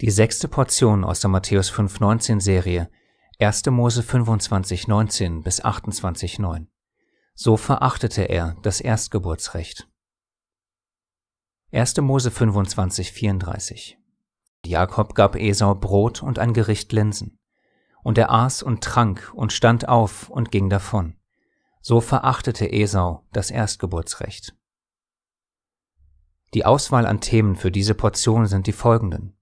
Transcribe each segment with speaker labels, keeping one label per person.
Speaker 1: Die sechste Portion aus der Matthäus 5,19 Serie, 1. Mose 25,19 bis 28,9. So verachtete er das Erstgeburtsrecht. 1. Mose 25,34. Jakob gab Esau Brot und ein Gericht Linsen. Und er aß und trank und stand auf und ging davon. So verachtete Esau das Erstgeburtsrecht. Die Auswahl an Themen für diese Portion sind die folgenden.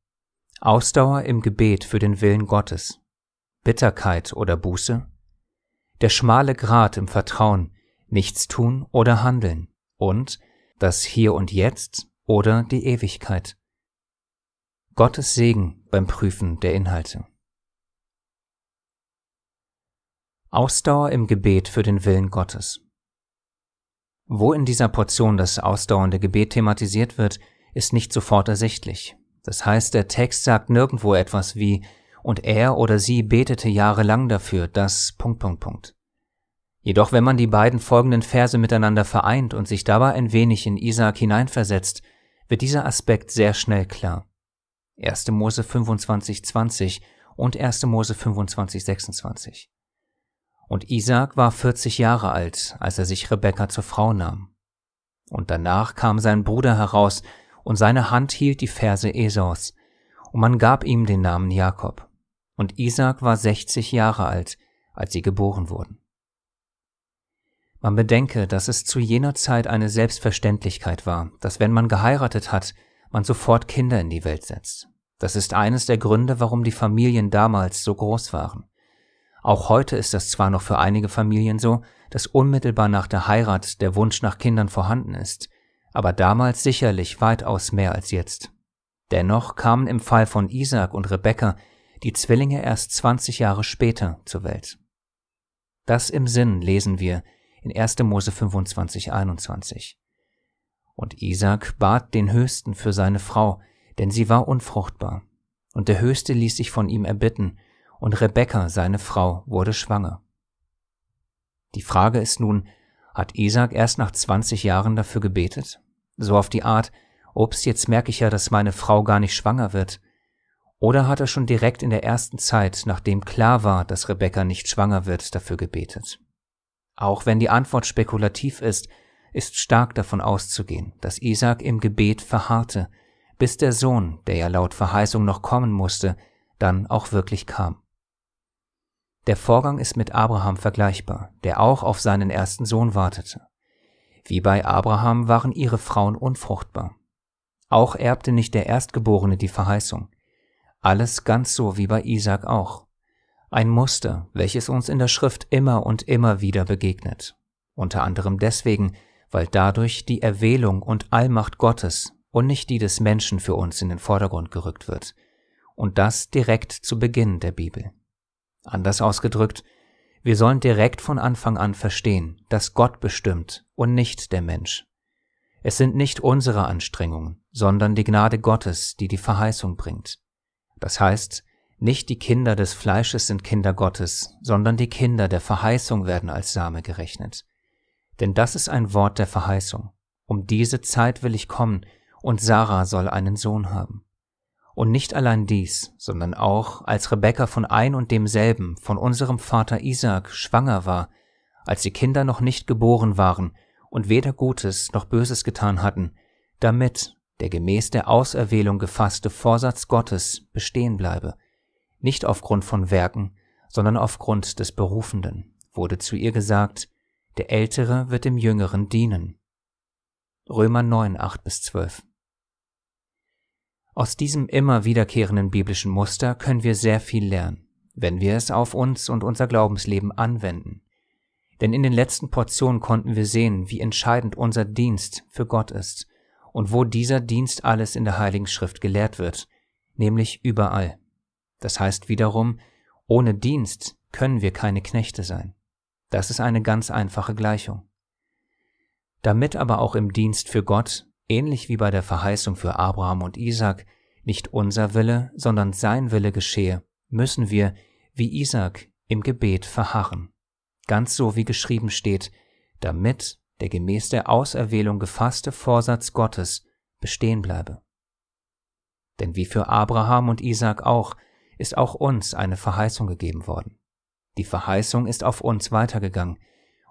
Speaker 1: Ausdauer im Gebet für den Willen Gottes, Bitterkeit oder Buße, der schmale Grat im Vertrauen, nichts tun oder handeln und das Hier und Jetzt oder die Ewigkeit. Gottes Segen beim Prüfen der Inhalte. Ausdauer im Gebet für den Willen Gottes. Wo in dieser Portion das ausdauernde Gebet thematisiert wird, ist nicht sofort ersichtlich. Das heißt, der Text sagt nirgendwo etwas wie und er oder sie betete jahrelang dafür, dass Punkt Punkt Punkt. Jedoch wenn man die beiden folgenden Verse miteinander vereint und sich dabei ein wenig in Isaak hineinversetzt, wird dieser Aspekt sehr schnell klar. 1. Mose 25, 20 und 1. Mose 25, 26. Und Isaak war 40 Jahre alt, als er sich Rebekka zur Frau nahm. Und danach kam sein Bruder heraus, und seine Hand hielt die Verse Esaus, und man gab ihm den Namen Jakob. Und Isaac war sechzig Jahre alt, als sie geboren wurden. Man bedenke, dass es zu jener Zeit eine Selbstverständlichkeit war, dass wenn man geheiratet hat, man sofort Kinder in die Welt setzt. Das ist eines der Gründe, warum die Familien damals so groß waren. Auch heute ist das zwar noch für einige Familien so, dass unmittelbar nach der Heirat der Wunsch nach Kindern vorhanden ist, aber damals sicherlich weitaus mehr als jetzt. Dennoch kamen im Fall von Isaac und Rebecca die Zwillinge erst 20 Jahre später zur Welt. Das im Sinn lesen wir in 1. Mose 25, 21. Und Isaac bat den Höchsten für seine Frau, denn sie war unfruchtbar. Und der Höchste ließ sich von ihm erbitten, und Rebekka, seine Frau, wurde schwanger. Die Frage ist nun, hat Isaac erst nach 20 Jahren dafür gebetet? So auf die Art, Obst, jetzt merke ich ja, dass meine Frau gar nicht schwanger wird. Oder hat er schon direkt in der ersten Zeit, nachdem klar war, dass Rebecca nicht schwanger wird, dafür gebetet? Auch wenn die Antwort spekulativ ist, ist stark davon auszugehen, dass Isaac im Gebet verharrte, bis der Sohn, der ja laut Verheißung noch kommen musste, dann auch wirklich kam. Der Vorgang ist mit Abraham vergleichbar, der auch auf seinen ersten Sohn wartete. Wie bei Abraham waren ihre Frauen unfruchtbar. Auch erbte nicht der Erstgeborene die Verheißung. Alles ganz so wie bei Isaac auch. Ein Muster, welches uns in der Schrift immer und immer wieder begegnet. Unter anderem deswegen, weil dadurch die Erwählung und Allmacht Gottes und nicht die des Menschen für uns in den Vordergrund gerückt wird. Und das direkt zu Beginn der Bibel. Anders ausgedrückt, wir sollen direkt von Anfang an verstehen, dass Gott bestimmt und nicht der Mensch. Es sind nicht unsere Anstrengungen, sondern die Gnade Gottes, die die Verheißung bringt. Das heißt, nicht die Kinder des Fleisches sind Kinder Gottes, sondern die Kinder der Verheißung werden als Same gerechnet. Denn das ist ein Wort der Verheißung. Um diese Zeit will ich kommen, und Sarah soll einen Sohn haben. Und nicht allein dies, sondern auch, als Rebekka von ein und demselben, von unserem Vater Isaac, schwanger war, als die Kinder noch nicht geboren waren und weder Gutes noch Böses getan hatten, damit der gemäß der Auserwählung gefasste Vorsatz Gottes bestehen bleibe, nicht aufgrund von Werken, sondern aufgrund des Berufenden, wurde zu ihr gesagt, der Ältere wird dem Jüngeren dienen. Römer 9, 8 bis 12. Aus diesem immer wiederkehrenden biblischen Muster können wir sehr viel lernen, wenn wir es auf uns und unser Glaubensleben anwenden. Denn in den letzten Portionen konnten wir sehen, wie entscheidend unser Dienst für Gott ist und wo dieser Dienst alles in der Heiligen Schrift gelehrt wird, nämlich überall. Das heißt wiederum, ohne Dienst können wir keine Knechte sein. Das ist eine ganz einfache Gleichung. Damit aber auch im Dienst für Gott ähnlich wie bei der Verheißung für Abraham und Isaac, nicht unser Wille, sondern sein Wille geschehe, müssen wir, wie Isaac, im Gebet verharren. Ganz so wie geschrieben steht, damit der gemäß der Auserwählung gefasste Vorsatz Gottes bestehen bleibe. Denn wie für Abraham und Isaac auch, ist auch uns eine Verheißung gegeben worden. Die Verheißung ist auf uns weitergegangen,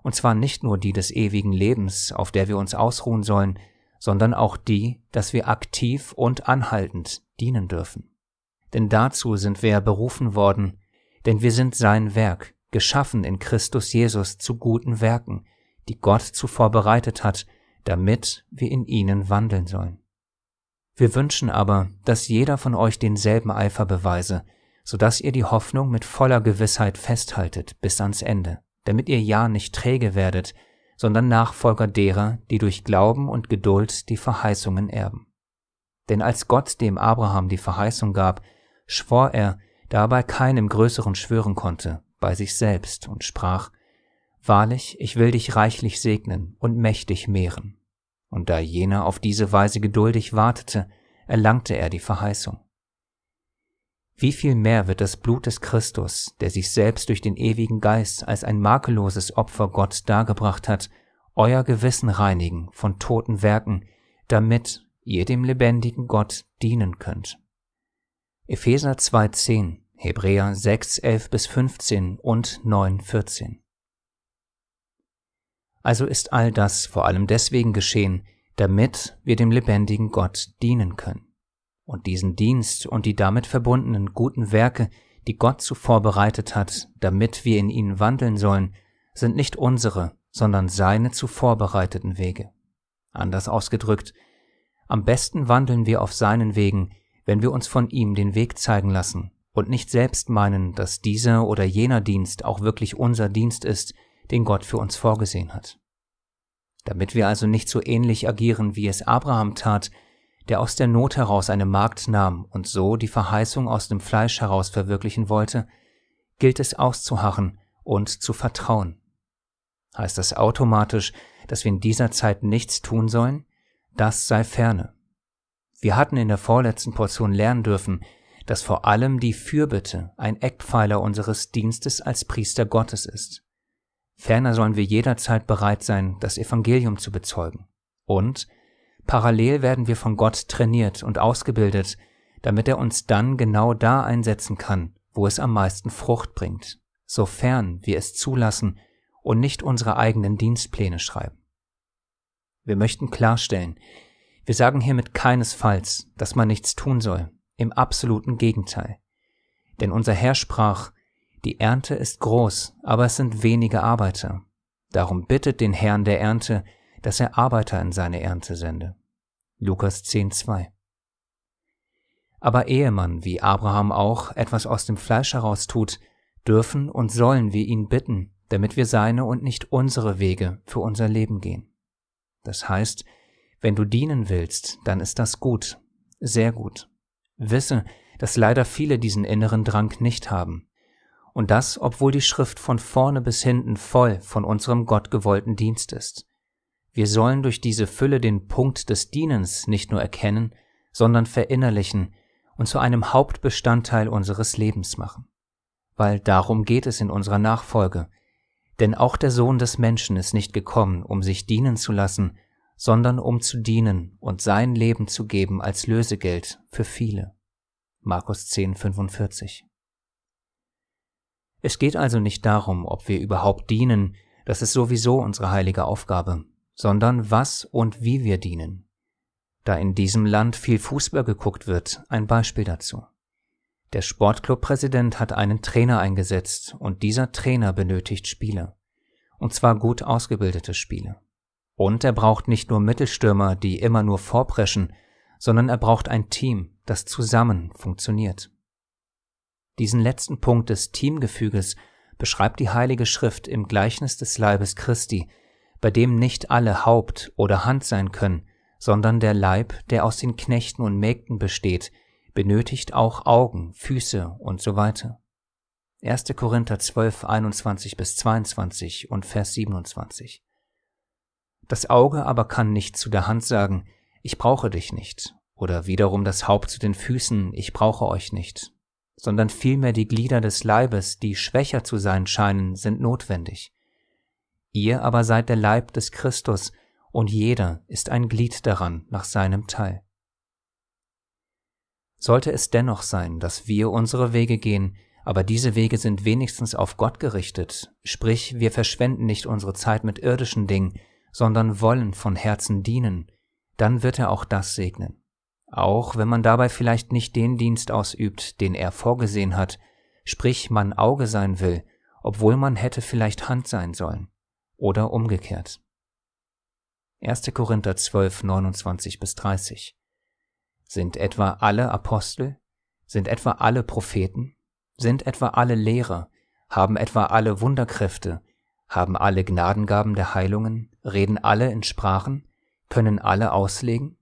Speaker 1: und zwar nicht nur die des ewigen Lebens, auf der wir uns ausruhen sollen, sondern auch die, dass wir aktiv und anhaltend dienen dürfen. Denn dazu sind wir berufen worden, denn wir sind sein Werk, geschaffen in Christus Jesus zu guten Werken, die Gott zuvor bereitet hat, damit wir in ihnen wandeln sollen. Wir wünschen aber, dass jeder von euch denselben Eifer beweise, so dass ihr die Hoffnung mit voller Gewissheit festhaltet bis ans Ende, damit ihr ja nicht träge werdet, sondern Nachfolger derer, die durch Glauben und Geduld die Verheißungen erben. Denn als Gott dem Abraham die Verheißung gab, schwor er, da er bei keinem Größeren schwören konnte, bei sich selbst und sprach, Wahrlich, ich will dich reichlich segnen und mächtig mehren. Und da jener auf diese Weise geduldig wartete, erlangte er die Verheißung wie viel mehr wird das Blut des Christus, der sich selbst durch den ewigen Geist als ein makelloses Opfer Gott dargebracht hat, euer Gewissen reinigen von toten Werken, damit ihr dem lebendigen Gott dienen könnt. Epheser 2.10, Hebräer 6.11 bis 15 und 9.14 Also ist all das vor allem deswegen geschehen, damit wir dem lebendigen Gott dienen können und diesen Dienst und die damit verbundenen guten Werke, die Gott zuvor bereitet hat, damit wir in ihnen wandeln sollen, sind nicht unsere, sondern seine zuvor bereiteten Wege. Anders ausgedrückt, am besten wandeln wir auf seinen Wegen, wenn wir uns von ihm den Weg zeigen lassen und nicht selbst meinen, dass dieser oder jener Dienst auch wirklich unser Dienst ist, den Gott für uns vorgesehen hat. Damit wir also nicht so ähnlich agieren, wie es Abraham tat, der aus der Not heraus eine Magd nahm und so die Verheißung aus dem Fleisch heraus verwirklichen wollte, gilt es auszuharren und zu vertrauen. Heißt das automatisch, dass wir in dieser Zeit nichts tun sollen? Das sei ferne. Wir hatten in der vorletzten Portion lernen dürfen, dass vor allem die Fürbitte ein Eckpfeiler unseres Dienstes als Priester Gottes ist. Ferner sollen wir jederzeit bereit sein, das Evangelium zu bezeugen und Parallel werden wir von Gott trainiert und ausgebildet, damit er uns dann genau da einsetzen kann, wo es am meisten Frucht bringt, sofern wir es zulassen und nicht unsere eigenen Dienstpläne schreiben. Wir möchten klarstellen, wir sagen hiermit keinesfalls, dass man nichts tun soll, im absoluten Gegenteil. Denn unser Herr sprach, die Ernte ist groß, aber es sind wenige Arbeiter. Darum bittet den Herrn der Ernte, dass er Arbeiter in seine Ernte sende. Lukas 10,2 Aber ehe man, wie Abraham auch, etwas aus dem Fleisch heraus tut, dürfen und sollen wir ihn bitten, damit wir seine und nicht unsere Wege für unser Leben gehen. Das heißt, wenn du dienen willst, dann ist das gut, sehr gut. Wisse, dass leider viele diesen inneren Drang nicht haben. Und das, obwohl die Schrift von vorne bis hinten voll von unserem gottgewollten Dienst ist. Wir sollen durch diese Fülle den Punkt des Dienens nicht nur erkennen, sondern verinnerlichen und zu einem Hauptbestandteil unseres Lebens machen. Weil darum geht es in unserer Nachfolge. Denn auch der Sohn des Menschen ist nicht gekommen, um sich dienen zu lassen, sondern um zu dienen und sein Leben zu geben als Lösegeld für viele. Markus 10, 45. Es geht also nicht darum, ob wir überhaupt dienen, das ist sowieso unsere heilige Aufgabe, sondern was und wie wir dienen. Da in diesem Land viel Fußball geguckt wird, ein Beispiel dazu. Der Sportclubpräsident hat einen Trainer eingesetzt und dieser Trainer benötigt Spieler. Und zwar gut ausgebildete Spieler. Und er braucht nicht nur Mittelstürmer, die immer nur vorpreschen, sondern er braucht ein Team, das zusammen funktioniert. Diesen letzten Punkt des Teamgefüges beschreibt die Heilige Schrift im Gleichnis des Leibes Christi, bei dem nicht alle Haupt oder Hand sein können, sondern der Leib, der aus den Knechten und Mägden besteht, benötigt auch Augen, Füße und so weiter. 1. Korinther 12, 21 bis 22 und Vers 27. Das Auge aber kann nicht zu der Hand sagen, ich brauche dich nicht, oder wiederum das Haupt zu den Füßen, ich brauche euch nicht, sondern vielmehr die Glieder des Leibes, die schwächer zu sein scheinen, sind notwendig. Ihr aber seid der Leib des Christus, und jeder ist ein Glied daran nach seinem Teil. Sollte es dennoch sein, dass wir unsere Wege gehen, aber diese Wege sind wenigstens auf Gott gerichtet, sprich wir verschwenden nicht unsere Zeit mit irdischen Dingen, sondern wollen von Herzen dienen, dann wird er auch das segnen. Auch wenn man dabei vielleicht nicht den Dienst ausübt, den er vorgesehen hat, sprich man Auge sein will, obwohl man hätte vielleicht Hand sein sollen oder umgekehrt. 1. Korinther 12, 29 bis 30. Sind etwa alle Apostel? Sind etwa alle Propheten? Sind etwa alle Lehrer? Haben etwa alle Wunderkräfte? Haben alle Gnadengaben der Heilungen? Reden alle in Sprachen? Können alle auslegen?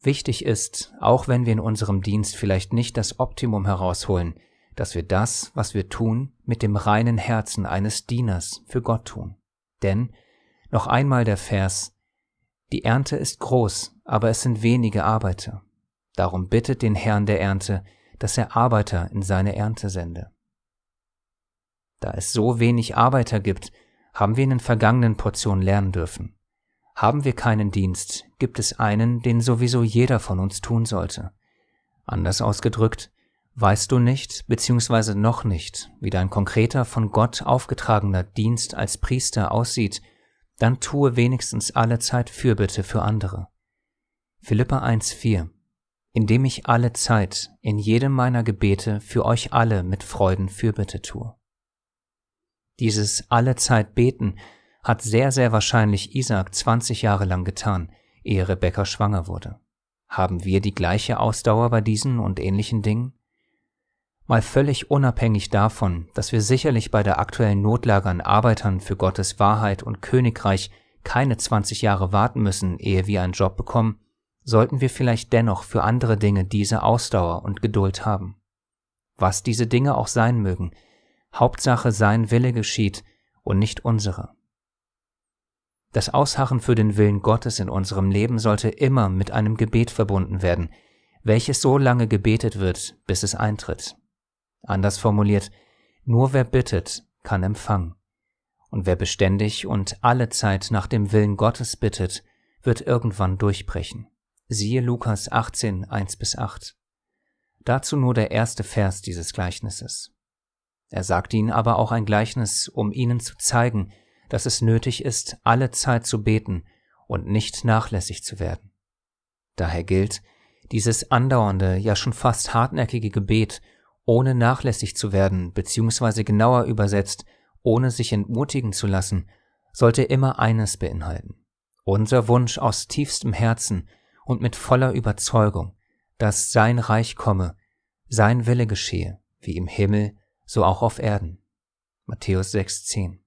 Speaker 1: Wichtig ist, auch wenn wir in unserem Dienst vielleicht nicht das Optimum herausholen, dass wir das, was wir tun, mit dem reinen Herzen eines Dieners für Gott tun. Denn, noch einmal der Vers, die Ernte ist groß, aber es sind wenige Arbeiter. Darum bittet den Herrn der Ernte, dass er Arbeiter in seine Ernte sende. Da es so wenig Arbeiter gibt, haben wir in den vergangenen Portionen lernen dürfen. Haben wir keinen Dienst, gibt es einen, den sowieso jeder von uns tun sollte. Anders ausgedrückt, Weißt du nicht, beziehungsweise noch nicht, wie dein konkreter von Gott aufgetragener Dienst als Priester aussieht, dann tue wenigstens alle Zeit Fürbitte für andere. Philippa 1,4 Indem ich alle Zeit in jedem meiner Gebete für euch alle mit Freuden Fürbitte tue. Dieses alle Zeit beten hat sehr, sehr wahrscheinlich Isaac 20 Jahre lang getan, ehe Rebecca schwanger wurde. Haben wir die gleiche Ausdauer bei diesen und ähnlichen Dingen? mal völlig unabhängig davon, dass wir sicherlich bei der aktuellen Notlage an Arbeitern für Gottes Wahrheit und Königreich keine 20 Jahre warten müssen, ehe wir einen Job bekommen, sollten wir vielleicht dennoch für andere Dinge diese Ausdauer und Geduld haben. Was diese Dinge auch sein mögen, Hauptsache sein Wille geschieht und nicht unsere. Das Ausharren für den Willen Gottes in unserem Leben sollte immer mit einem Gebet verbunden werden, welches so lange gebetet wird, bis es eintritt. Anders formuliert, nur wer bittet, kann empfangen. Und wer beständig und alle Zeit nach dem Willen Gottes bittet, wird irgendwann durchbrechen. Siehe Lukas 18, 1 bis 8. Dazu nur der erste Vers dieses Gleichnisses. Er sagt ihnen aber auch ein Gleichnis, um ihnen zu zeigen, dass es nötig ist, alle Zeit zu beten und nicht nachlässig zu werden. Daher gilt, dieses andauernde, ja schon fast hartnäckige Gebet ohne nachlässig zu werden, beziehungsweise genauer übersetzt, ohne sich entmutigen zu lassen, sollte immer eines beinhalten. Unser Wunsch aus tiefstem Herzen und mit voller Überzeugung, dass sein Reich komme, sein Wille geschehe, wie im Himmel, so auch auf Erden. Matthäus 6,10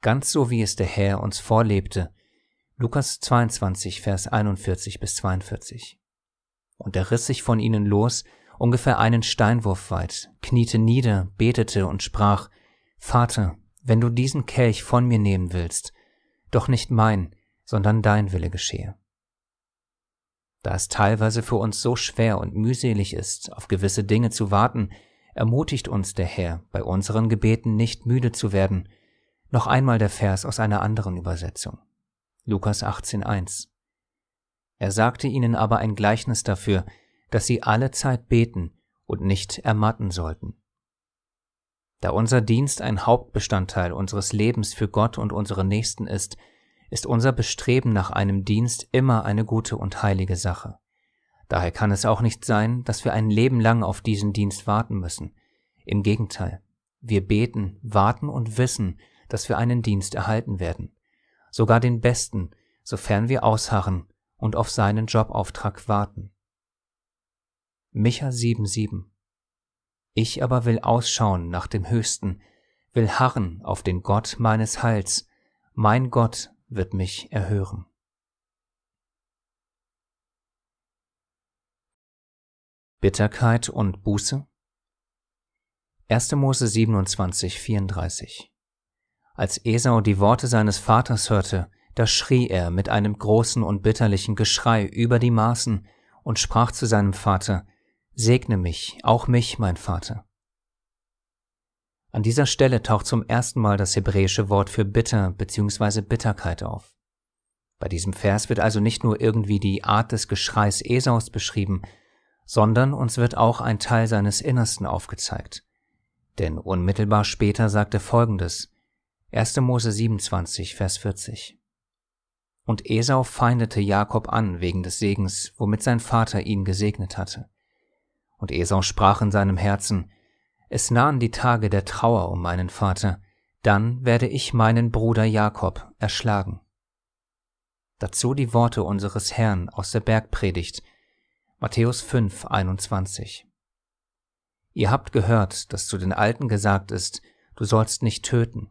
Speaker 1: Ganz so wie es der Herr uns vorlebte, Lukas 22, Vers 41 bis 42. Und er riss sich von ihnen los ungefähr einen Steinwurf weit, kniete nieder, betete und sprach, Vater, wenn du diesen Kelch von mir nehmen willst, doch nicht mein, sondern dein Wille geschehe. Da es teilweise für uns so schwer und mühselig ist, auf gewisse Dinge zu warten, ermutigt uns der Herr, bei unseren Gebeten nicht müde zu werden. Noch einmal der Vers aus einer anderen Übersetzung. Lukas 18.1. Er sagte ihnen aber ein Gleichnis dafür, dass sie alle Zeit beten und nicht ermatten sollten. Da unser Dienst ein Hauptbestandteil unseres Lebens für Gott und unsere Nächsten ist, ist unser Bestreben nach einem Dienst immer eine gute und heilige Sache. Daher kann es auch nicht sein, dass wir ein Leben lang auf diesen Dienst warten müssen. Im Gegenteil, wir beten, warten und wissen, dass wir einen Dienst erhalten werden. Sogar den besten, sofern wir ausharren und auf seinen Jobauftrag warten. Micha 7,7. Ich aber will ausschauen nach dem Höchsten, will harren auf den Gott meines Heils, mein Gott wird mich erhören. Bitterkeit und Buße 1. Mose 27, 34 Als Esau die Worte seines Vaters hörte, da schrie er mit einem großen und bitterlichen Geschrei über die Maßen und sprach zu seinem Vater, Segne mich, auch mich, mein Vater. An dieser Stelle taucht zum ersten Mal das hebräische Wort für bitter bzw. Bitterkeit auf. Bei diesem Vers wird also nicht nur irgendwie die Art des Geschreis Esaus beschrieben, sondern uns wird auch ein Teil seines Innersten aufgezeigt. Denn unmittelbar später sagt er folgendes. 1. Mose 27, Vers 40. Und Esau feindete Jakob an wegen des Segens, womit sein Vater ihn gesegnet hatte. Und Esau sprach in seinem Herzen, es nahen die Tage der Trauer um meinen Vater, dann werde ich meinen Bruder Jakob erschlagen. Dazu die Worte unseres Herrn aus der Bergpredigt, Matthäus 5, 21. Ihr habt gehört, dass zu den Alten gesagt ist, du sollst nicht töten.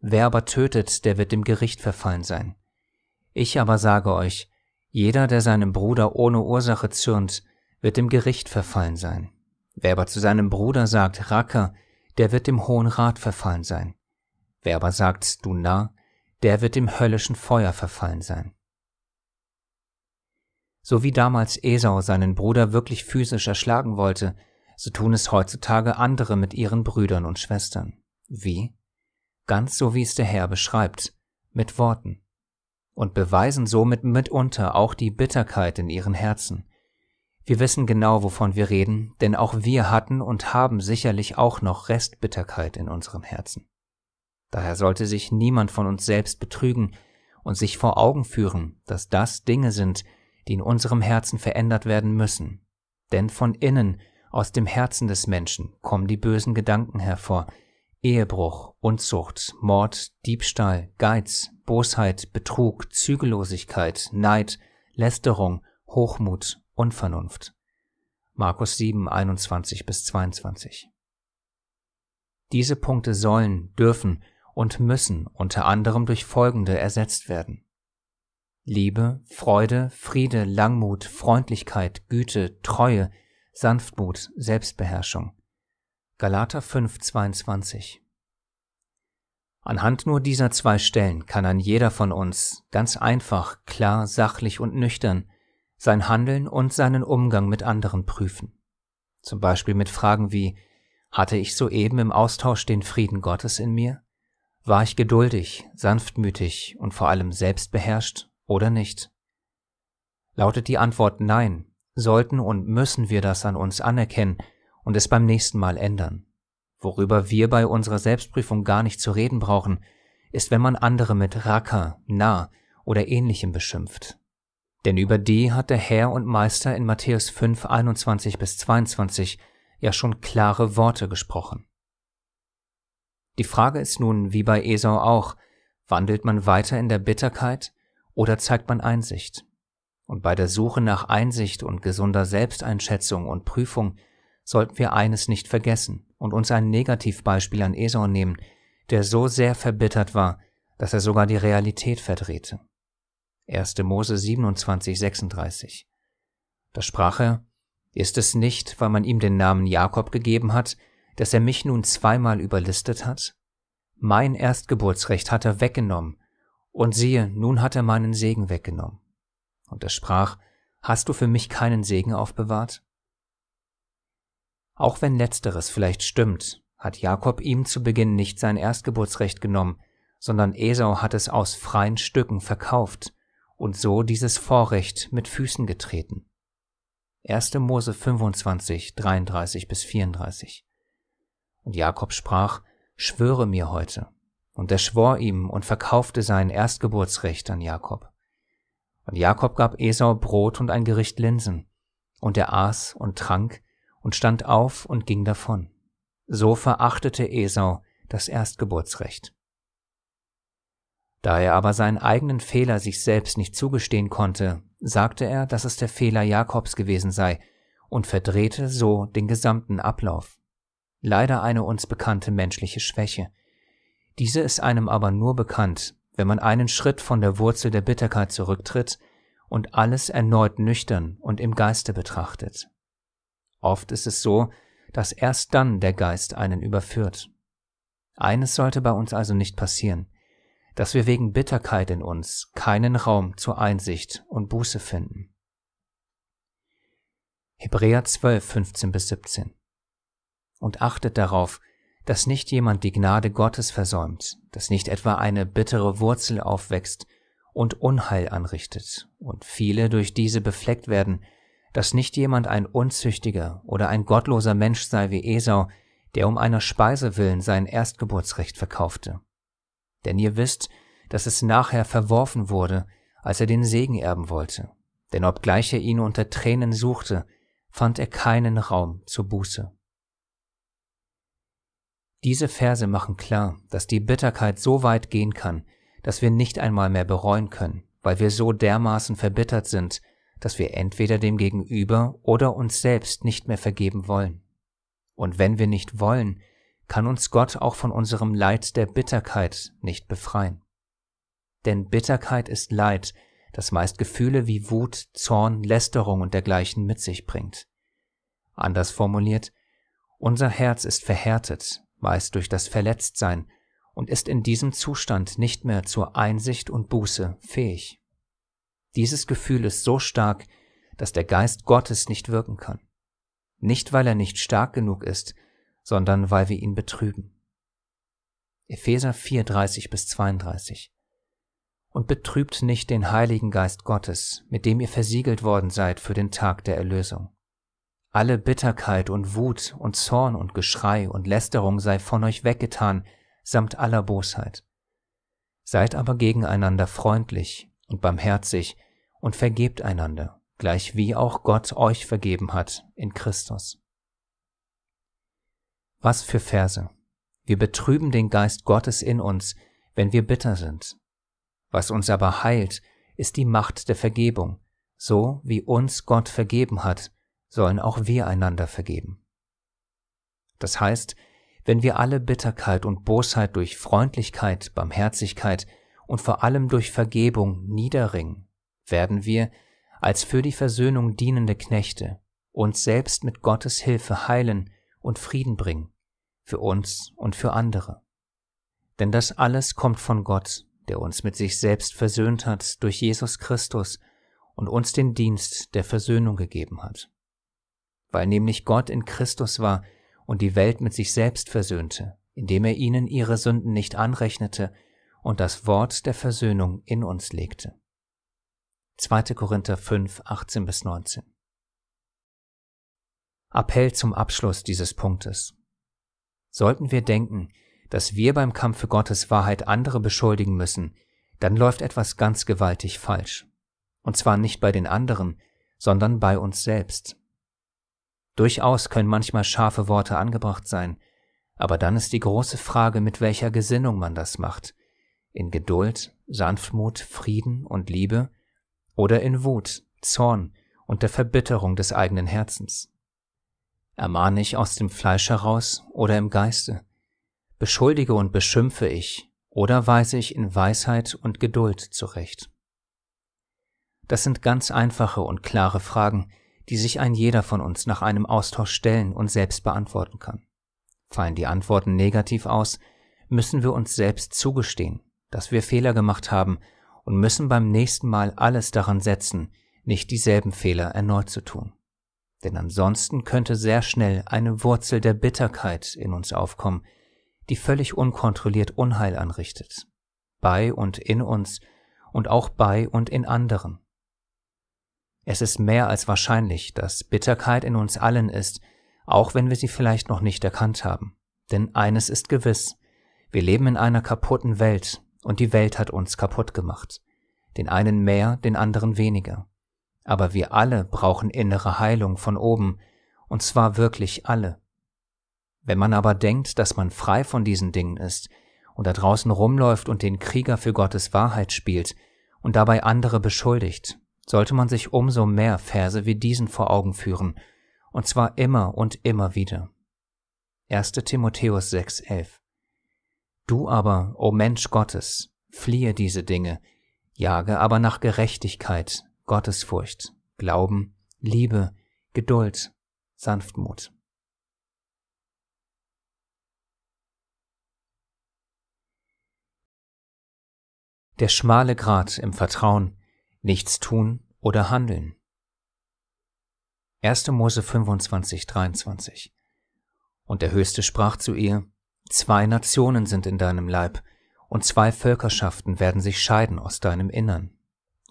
Speaker 1: Wer aber tötet, der wird dem Gericht verfallen sein. Ich aber sage euch, jeder, der seinem Bruder ohne Ursache zürnt, wird dem Gericht verfallen sein. Wer aber zu seinem Bruder sagt, Racker, der wird dem Hohen Rat verfallen sein. Wer aber sagt, du Narr, der wird dem höllischen Feuer verfallen sein. So wie damals Esau seinen Bruder wirklich physisch erschlagen wollte, so tun es heutzutage andere mit ihren Brüdern und Schwestern. Wie? Ganz so wie es der Herr beschreibt, mit Worten. Und beweisen somit mitunter auch die Bitterkeit in ihren Herzen, wir wissen genau, wovon wir reden, denn auch wir hatten und haben sicherlich auch noch Restbitterkeit in unserem Herzen. Daher sollte sich niemand von uns selbst betrügen und sich vor Augen führen, dass das Dinge sind, die in unserem Herzen verändert werden müssen. Denn von innen, aus dem Herzen des Menschen, kommen die bösen Gedanken hervor, Ehebruch, Unzucht, Mord, Diebstahl, Geiz, Bosheit, Betrug, Zügellosigkeit, Neid, Lästerung, Hochmut und Vernunft. Markus 7, 21 bis 22. Diese Punkte sollen, dürfen und müssen unter anderem durch folgende ersetzt werden. Liebe, Freude, Friede, Langmut, Freundlichkeit, Güte, Treue, Sanftmut, Selbstbeherrschung. Galater 5, 22. Anhand nur dieser zwei Stellen kann ein jeder von uns ganz einfach, klar, sachlich und nüchtern sein Handeln und seinen Umgang mit anderen prüfen. Zum Beispiel mit Fragen wie Hatte ich soeben im Austausch den Frieden Gottes in mir? War ich geduldig, sanftmütig und vor allem selbstbeherrscht oder nicht? Lautet die Antwort Nein, sollten und müssen wir das an uns anerkennen und es beim nächsten Mal ändern. Worüber wir bei unserer Selbstprüfung gar nicht zu reden brauchen, ist, wenn man andere mit Racker, Nah oder ähnlichem beschimpft. Denn über die hat der Herr und Meister in Matthäus 5, 21 bis 22 ja schon klare Worte gesprochen. Die Frage ist nun, wie bei Esau auch, wandelt man weiter in der Bitterkeit oder zeigt man Einsicht? Und bei der Suche nach Einsicht und gesunder Selbsteinschätzung und Prüfung sollten wir eines nicht vergessen und uns ein Negativbeispiel an Esau nehmen, der so sehr verbittert war, dass er sogar die Realität verdrehte. 1. Mose 27, 36. Da sprach er, Ist es nicht, weil man ihm den Namen Jakob gegeben hat, dass er mich nun zweimal überlistet hat? Mein Erstgeburtsrecht hat er weggenommen, und siehe, nun hat er meinen Segen weggenommen. Und er sprach, Hast du für mich keinen Segen aufbewahrt? Auch wenn letzteres vielleicht stimmt, hat Jakob ihm zu Beginn nicht sein Erstgeburtsrecht genommen, sondern Esau hat es aus freien Stücken verkauft, und so dieses Vorrecht mit Füßen getreten. 1. Mose 25, 33 bis 34. Und Jakob sprach, Schwöre mir heute. Und er schwor ihm und verkaufte sein Erstgeburtsrecht an Jakob. Und Jakob gab Esau Brot und ein Gericht Linsen. Und er aß und trank und stand auf und ging davon. So verachtete Esau das Erstgeburtsrecht. Da er aber seinen eigenen Fehler sich selbst nicht zugestehen konnte, sagte er, dass es der Fehler Jakobs gewesen sei und verdrehte so den gesamten Ablauf. Leider eine uns bekannte menschliche Schwäche. Diese ist einem aber nur bekannt, wenn man einen Schritt von der Wurzel der Bitterkeit zurücktritt und alles erneut nüchtern und im Geiste betrachtet. Oft ist es so, dass erst dann der Geist einen überführt. Eines sollte bei uns also nicht passieren – dass wir wegen Bitterkeit in uns keinen Raum zur Einsicht und Buße finden. Hebräer 12, 15 bis 17. Und achtet darauf, dass nicht jemand die Gnade Gottes versäumt, dass nicht etwa eine bittere Wurzel aufwächst und Unheil anrichtet und viele durch diese befleckt werden, dass nicht jemand ein unzüchtiger oder ein gottloser Mensch sei wie Esau, der um einer Speise willen sein Erstgeburtsrecht verkaufte. Denn ihr wisst, dass es nachher verworfen wurde, als er den Segen erben wollte. Denn obgleich er ihn unter Tränen suchte, fand er keinen Raum zur Buße. Diese Verse machen klar, dass die Bitterkeit so weit gehen kann, dass wir nicht einmal mehr bereuen können, weil wir so dermaßen verbittert sind, dass wir entweder dem Gegenüber oder uns selbst nicht mehr vergeben wollen. Und wenn wir nicht wollen, kann uns Gott auch von unserem Leid der Bitterkeit nicht befreien. Denn Bitterkeit ist Leid, das meist Gefühle wie Wut, Zorn, Lästerung und dergleichen mit sich bringt. Anders formuliert, unser Herz ist verhärtet, meist durch das Verletztsein, und ist in diesem Zustand nicht mehr zur Einsicht und Buße fähig. Dieses Gefühl ist so stark, dass der Geist Gottes nicht wirken kann. Nicht weil er nicht stark genug ist, sondern weil wir ihn betrüben. Epheser 4:30 bis 32. Und betrübt nicht den Heiligen Geist Gottes, mit dem ihr versiegelt worden seid für den Tag der Erlösung. Alle Bitterkeit und Wut und Zorn und Geschrei und Lästerung sei von euch weggetan, samt aller Bosheit. Seid aber gegeneinander freundlich und barmherzig und vergebt einander, gleich wie auch Gott euch vergeben hat in Christus. Was für Verse. Wir betrüben den Geist Gottes in uns, wenn wir bitter sind. Was uns aber heilt, ist die Macht der Vergebung. So wie uns Gott vergeben hat, sollen auch wir einander vergeben. Das heißt, wenn wir alle Bitterkeit und Bosheit durch Freundlichkeit, Barmherzigkeit und vor allem durch Vergebung niederringen, werden wir, als für die Versöhnung dienende Knechte, uns selbst mit Gottes Hilfe heilen und Frieden bringen, für uns und für andere. Denn das alles kommt von Gott, der uns mit sich selbst versöhnt hat durch Jesus Christus und uns den Dienst der Versöhnung gegeben hat. Weil nämlich Gott in Christus war und die Welt mit sich selbst versöhnte, indem er ihnen ihre Sünden nicht anrechnete und das Wort der Versöhnung in uns legte. 2. Korinther 5, 18 bis 19. Appell zum Abschluss dieses Punktes. Sollten wir denken, dass wir beim Kampf für Gottes Wahrheit andere beschuldigen müssen, dann läuft etwas ganz gewaltig falsch. Und zwar nicht bei den anderen, sondern bei uns selbst. Durchaus können manchmal scharfe Worte angebracht sein, aber dann ist die große Frage, mit welcher Gesinnung man das macht. In Geduld, Sanftmut, Frieden und Liebe oder in Wut, Zorn und der Verbitterung des eigenen Herzens. Ermahne ich aus dem Fleisch heraus oder im Geiste? Beschuldige und beschimpfe ich oder weise ich in Weisheit und Geduld zurecht? Das sind ganz einfache und klare Fragen, die sich ein jeder von uns nach einem Austausch stellen und selbst beantworten kann. Fallen die Antworten negativ aus, müssen wir uns selbst zugestehen, dass wir Fehler gemacht haben und müssen beim nächsten Mal alles daran setzen, nicht dieselben Fehler erneut zu tun denn ansonsten könnte sehr schnell eine Wurzel der Bitterkeit in uns aufkommen, die völlig unkontrolliert Unheil anrichtet, bei und in uns und auch bei und in anderen. Es ist mehr als wahrscheinlich, dass Bitterkeit in uns allen ist, auch wenn wir sie vielleicht noch nicht erkannt haben. Denn eines ist gewiss, wir leben in einer kaputten Welt und die Welt hat uns kaputt gemacht. Den einen mehr, den anderen weniger aber wir alle brauchen innere Heilung von oben, und zwar wirklich alle. Wenn man aber denkt, dass man frei von diesen Dingen ist und da draußen rumläuft und den Krieger für Gottes Wahrheit spielt und dabei andere beschuldigt, sollte man sich umso mehr Verse wie diesen vor Augen führen, und zwar immer und immer wieder. 1. Timotheus 6,11 Du aber, o Mensch Gottes, fliehe diese Dinge, jage aber nach Gerechtigkeit, Gottesfurcht, Glauben, Liebe, Geduld, Sanftmut. Der schmale Grat im Vertrauen, nichts tun oder handeln. 1. Mose 25, 23. Und der Höchste sprach zu ihr, Zwei Nationen sind in deinem Leib, und zwei Völkerschaften werden sich scheiden aus deinem Innern.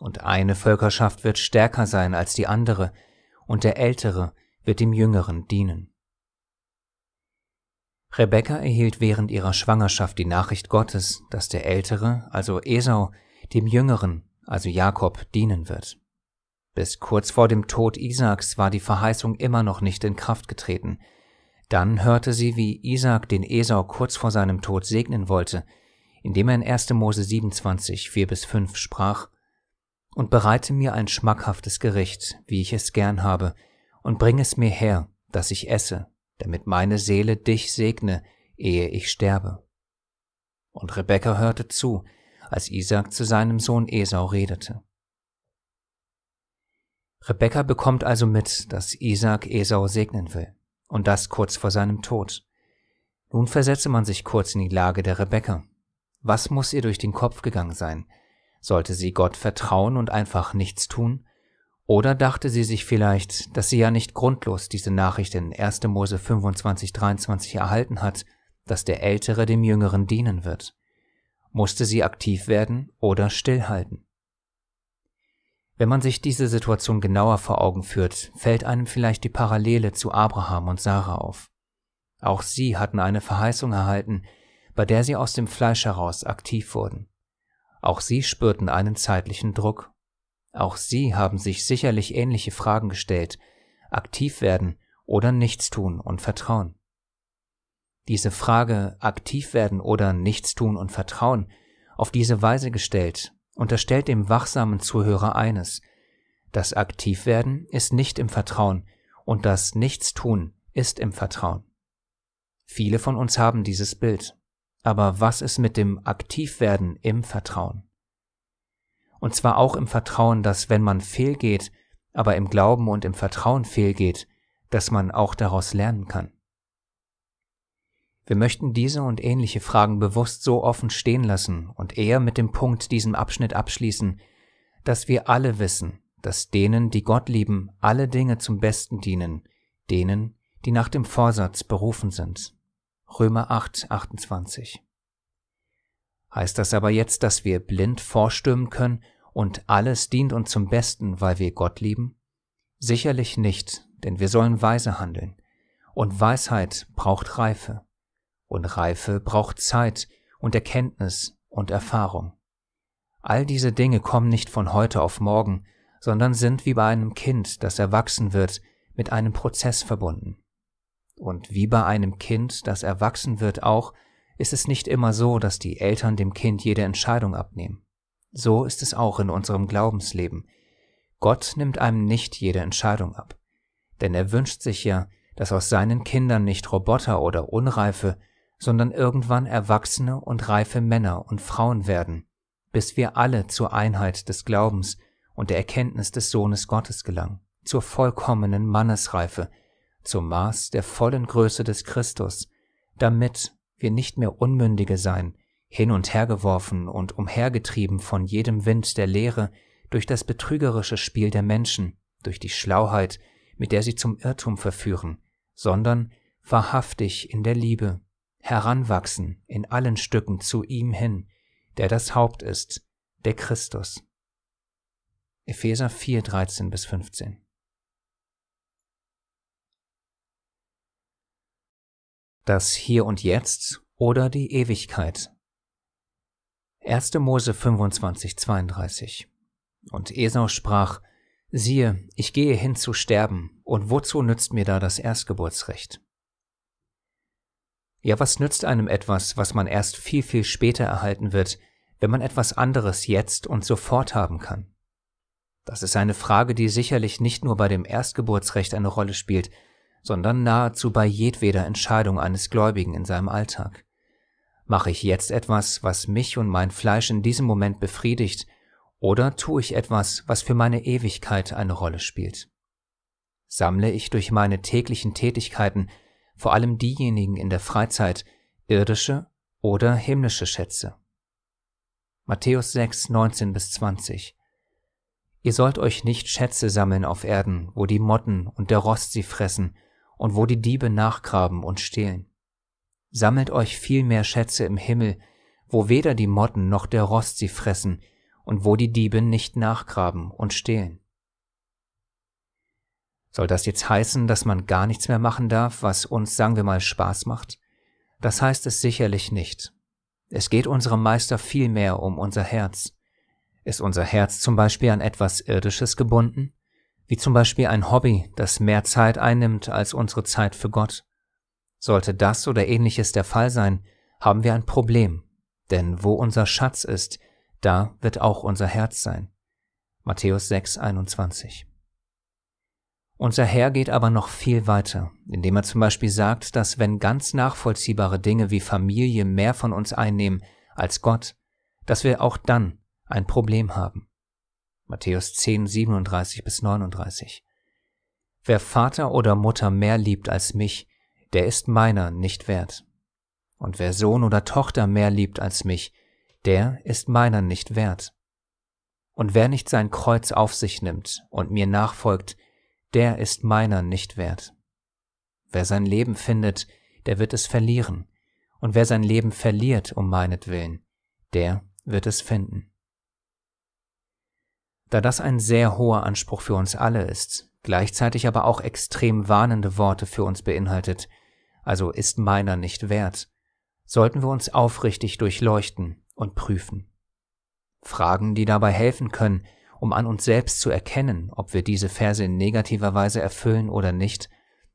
Speaker 1: Und eine Völkerschaft wird stärker sein als die andere, und der Ältere wird dem Jüngeren dienen. Rebekka erhielt während ihrer Schwangerschaft die Nachricht Gottes, dass der Ältere, also Esau, dem Jüngeren, also Jakob, dienen wird. Bis kurz vor dem Tod Isaaks war die Verheißung immer noch nicht in Kraft getreten. Dann hörte sie, wie Isaak den Esau kurz vor seinem Tod segnen wollte, indem er in 1. Mose 27, 4 bis 5 sprach, und bereite mir ein schmackhaftes Gericht, wie ich es gern habe, und bring es mir her, dass ich esse, damit meine Seele dich segne, ehe ich sterbe. Und Rebekka hörte zu, als Isaac zu seinem Sohn Esau redete. Rebekka bekommt also mit, dass Isaac Esau segnen will, und das kurz vor seinem Tod. Nun versetze man sich kurz in die Lage der Rebekka. Was muss ihr durch den Kopf gegangen sein, sollte sie Gott vertrauen und einfach nichts tun? Oder dachte sie sich vielleicht, dass sie ja nicht grundlos diese Nachricht in 1. Mose 25, 23 erhalten hat, dass der Ältere dem Jüngeren dienen wird? Musste sie aktiv werden oder stillhalten? Wenn man sich diese Situation genauer vor Augen führt, fällt einem vielleicht die Parallele zu Abraham und Sarah auf. Auch sie hatten eine Verheißung erhalten, bei der sie aus dem Fleisch heraus aktiv wurden. Auch sie spürten einen zeitlichen Druck. Auch sie haben sich sicherlich ähnliche Fragen gestellt, aktiv werden oder nichts tun und vertrauen. Diese Frage aktiv werden oder nichts tun und vertrauen auf diese Weise gestellt unterstellt dem wachsamen Zuhörer eines, das aktiv werden ist nicht im Vertrauen und das Nichtstun ist im Vertrauen. Viele von uns haben dieses Bild. Aber was ist mit dem Aktivwerden im Vertrauen? Und zwar auch im Vertrauen, dass wenn man fehlgeht, aber im Glauben und im Vertrauen fehlgeht, dass man auch daraus lernen kann. Wir möchten diese und ähnliche Fragen bewusst so offen stehen lassen und eher mit dem Punkt diesem Abschnitt abschließen, dass wir alle wissen, dass denen, die Gott lieben, alle Dinge zum Besten dienen, denen, die nach dem Vorsatz berufen sind. Römer 8, 28. Heißt das aber jetzt, dass wir blind vorstürmen können und alles dient uns zum Besten, weil wir Gott lieben? Sicherlich nicht, denn wir sollen weise handeln. Und Weisheit braucht Reife. Und Reife braucht Zeit und Erkenntnis und Erfahrung. All diese Dinge kommen nicht von heute auf morgen, sondern sind wie bei einem Kind, das erwachsen wird, mit einem Prozess verbunden. Und wie bei einem Kind, das erwachsen wird, auch, ist es nicht immer so, dass die Eltern dem Kind jede Entscheidung abnehmen. So ist es auch in unserem Glaubensleben. Gott nimmt einem nicht jede Entscheidung ab. Denn er wünscht sich ja, dass aus seinen Kindern nicht Roboter oder Unreife, sondern irgendwann erwachsene und reife Männer und Frauen werden, bis wir alle zur Einheit des Glaubens und der Erkenntnis des Sohnes Gottes gelangen, zur vollkommenen Mannesreife, zum Maß der vollen Größe des Christus, damit wir nicht mehr Unmündige sein, hin und hergeworfen und umhergetrieben von jedem Wind der Lehre durch das betrügerische Spiel der Menschen, durch die Schlauheit, mit der sie zum Irrtum verführen, sondern wahrhaftig in der Liebe, heranwachsen in allen Stücken zu ihm hin, der das Haupt ist, der Christus. Epheser 4, 13 bis 15. das Hier und Jetzt oder die Ewigkeit. 1. Mose 25, 32 Und Esau sprach, Siehe, ich gehe hin zu sterben, und wozu nützt mir da das Erstgeburtsrecht? Ja, was nützt einem etwas, was man erst viel, viel später erhalten wird, wenn man etwas anderes jetzt und sofort haben kann? Das ist eine Frage, die sicherlich nicht nur bei dem Erstgeburtsrecht eine Rolle spielt, sondern nahezu bei jedweder Entscheidung eines Gläubigen in seinem Alltag. Mache ich jetzt etwas, was mich und mein Fleisch in diesem Moment befriedigt, oder tue ich etwas, was für meine Ewigkeit eine Rolle spielt? Sammle ich durch meine täglichen Tätigkeiten, vor allem diejenigen in der Freizeit, irdische oder himmlische Schätze? Matthäus 6, 19 bis 20 Ihr sollt euch nicht Schätze sammeln auf Erden, wo die Motten und der Rost sie fressen und wo die Diebe nachgraben und stehlen. Sammelt euch viel mehr Schätze im Himmel, wo weder die Motten noch der Rost sie fressen und wo die Diebe nicht nachgraben und stehlen. Soll das jetzt heißen, dass man gar nichts mehr machen darf, was uns, sagen wir mal, Spaß macht? Das heißt es sicherlich nicht. Es geht unserem Meister viel mehr um unser Herz. Ist unser Herz zum Beispiel an etwas Irdisches gebunden? wie zum Beispiel ein Hobby, das mehr Zeit einnimmt als unsere Zeit für Gott. Sollte das oder ähnliches der Fall sein, haben wir ein Problem, denn wo unser Schatz ist, da wird auch unser Herz sein. Matthäus 6, 21. Unser Herr geht aber noch viel weiter, indem er zum Beispiel sagt, dass wenn ganz nachvollziehbare Dinge wie Familie mehr von uns einnehmen als Gott, dass wir auch dann ein Problem haben. Matthäus 10, 37 bis 39. Wer Vater oder Mutter mehr liebt als mich, der ist meiner nicht wert. Und wer Sohn oder Tochter mehr liebt als mich, der ist meiner nicht wert. Und wer nicht sein Kreuz auf sich nimmt und mir nachfolgt, der ist meiner nicht wert. Wer sein Leben findet, der wird es verlieren, und wer sein Leben verliert um meinetwillen, der wird es finden. Da das ein sehr hoher Anspruch für uns alle ist, gleichzeitig aber auch extrem warnende Worte für uns beinhaltet, also ist meiner nicht wert, sollten wir uns aufrichtig durchleuchten und prüfen. Fragen, die dabei helfen können, um an uns selbst zu erkennen, ob wir diese Verse in negativer Weise erfüllen oder nicht,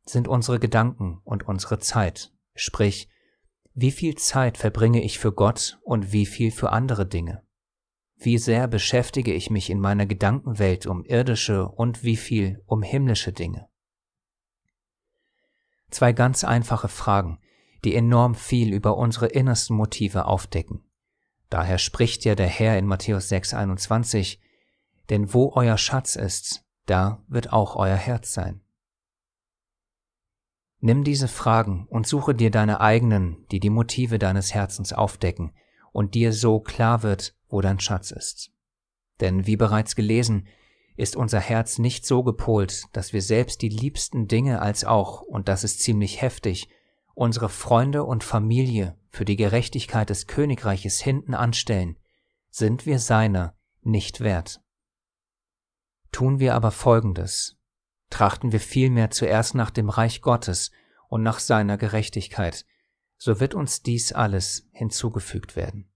Speaker 1: sind unsere Gedanken und unsere Zeit, sprich, wie viel Zeit verbringe ich für Gott und wie viel für andere Dinge? Wie sehr beschäftige ich mich in meiner Gedankenwelt um irdische und wie viel um himmlische Dinge? Zwei ganz einfache Fragen, die enorm viel über unsere innersten Motive aufdecken. Daher spricht ja der Herr in Matthäus 6,21, denn wo euer Schatz ist, da wird auch euer Herz sein. Nimm diese Fragen und suche dir deine eigenen, die die Motive deines Herzens aufdecken und dir so klar wird, wo dein Schatz ist. Denn wie bereits gelesen, ist unser Herz nicht so gepolt, dass wir selbst die liebsten Dinge als auch, und das ist ziemlich heftig, unsere Freunde und Familie für die Gerechtigkeit des Königreiches hinten anstellen, sind wir seiner nicht wert. Tun wir aber Folgendes. Trachten wir vielmehr zuerst nach dem Reich Gottes und nach seiner Gerechtigkeit, so wird uns dies alles hinzugefügt werden.